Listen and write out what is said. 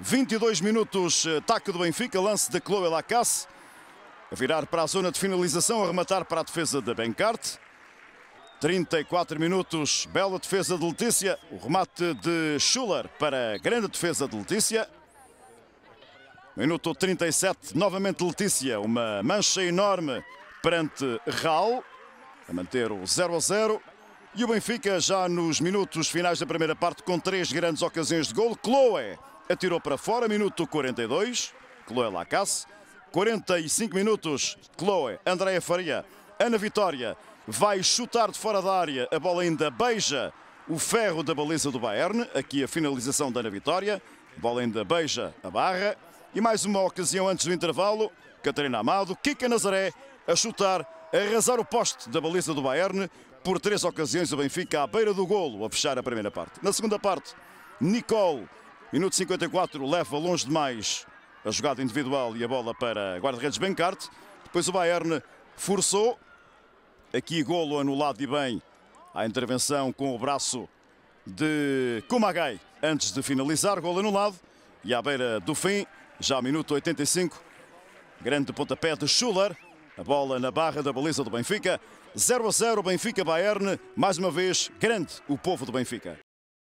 22 minutos, eh, ataque do Benfica, lance de Chloe Lacasse. A virar para a zona de finalização, a rematar para a defesa de Bencarte. 34 minutos, bela defesa de Letícia. O remate de Schuller para a grande defesa de Letícia. Minuto 37, novamente Letícia, uma mancha enorme perante Raul, a manter o 0 a 0. E o Benfica já nos minutos finais da primeira parte com três grandes ocasiões de gol. Chloe atirou para fora, minuto 42, Chloé Lacasse. 45 minutos, Chloé, Andréa Faria, Ana Vitória, vai chutar de fora da área, a bola ainda beija o ferro da baliza do Bayern, aqui a finalização da Ana Vitória, a bola ainda beija a barra, e mais uma ocasião antes do intervalo, Catarina Amado, Kika Nazaré, a chutar, a arrasar o poste da baliza do Bayern, por três ocasiões o Benfica à beira do golo, a fechar a primeira parte. Na segunda parte, Nicole Minuto 54, leva longe demais a jogada individual e a bola para guarda-redes Bencarte. Depois o Bayern forçou. Aqui golo anulado e bem a intervenção com o braço de Kumagai antes de finalizar. Golo anulado e à beira do fim, já minuto 85. Grande pontapé de Schuller. A bola na barra da baliza do Benfica. 0 a 0 Benfica-Bayern. Mais uma vez, grande o povo do Benfica.